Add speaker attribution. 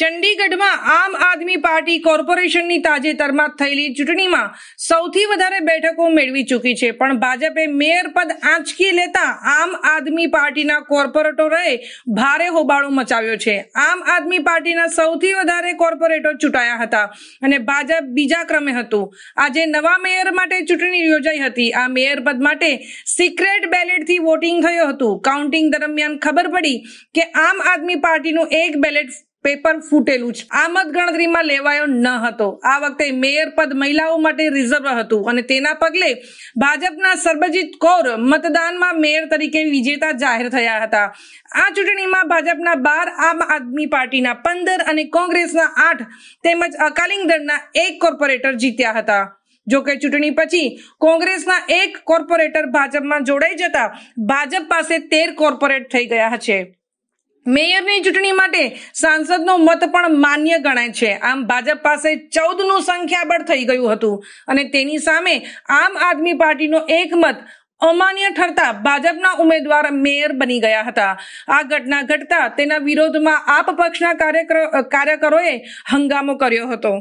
Speaker 1: ચંડીગઢમાં આમ આદમી પાર્ટી કોર્પોરેશનની તાજેતરમાં થયેલી ચૂંટણીમાં સૌથી વધારે બેઠકો મેળવી ચૂકી છે પણ ભાજપે મેયર પદ આંચકી લેતા આમ આદમી પાર્ટીના કોર્પોરેટરોએ ભારે હોબાળો મચાવ્યો છે આમ આદમી પાર્ટીના સૌથી વધારે કોર્પોરેટર ચૂંટાયા હતા અને ભાજપ બીજા ક્રમે હતું આજે નવા મેયર માટે ચૂંટણી યોજાઈ હતી આ મેયર પદ માટે સિક્રેટ બેલેટથી વોટિંગ થયું હતું કાઉન્ટિંગ દરમિયાન ખબર પડી કે આમ આદમી પાર્ટીનું એક બેલેટ પેપર ફૂટેલું છે આ મતગણતરીમાં લેવાયો ન હતો આ વખતે મેયર પદ મહિલાઓ માટે રિઝર્વ હતું અને તેના પગલે ભાજપના સરબજીત કૌર મતદાનમાં મેયર તરીકે વિજેતા જાહેર થયા હતા આ ચૂંટણીમાં ભાજપના બાર આમ આદમી પાર્ટીના પંદર અને કોંગ્રેસના આઠ તેમજ અકાલીંગ દળના એક કોર્પોરેટર જીત્યા હતા જોકે ચૂંટણી પછી કોંગ્રેસના એક કોર્પોરેટર ભાજપમાં જોડાઈ જતા ભાજપ પાસે તેર કોર્પોરેટ થઈ ગયા છે મેયરની ચૂંટણી માટે સાંસદનો મત પણ માન્ય ગણાય છે આમ ભાજપ પાસે ચૌદનું સંખ્યાબળ થઈ ગયું હતું અને તેની સામે આમ આદમી પાર્ટીનો એક મત અમાન્ય ઠરતા ભાજપના ઉમેદવાર મેયર બની ગયા હતા આ ઘટના ઘટતા તેના વિરોધમાં આપ પક્ષના કાર્યકરો કાર્યકરોએ હંગામો કર્યો હતો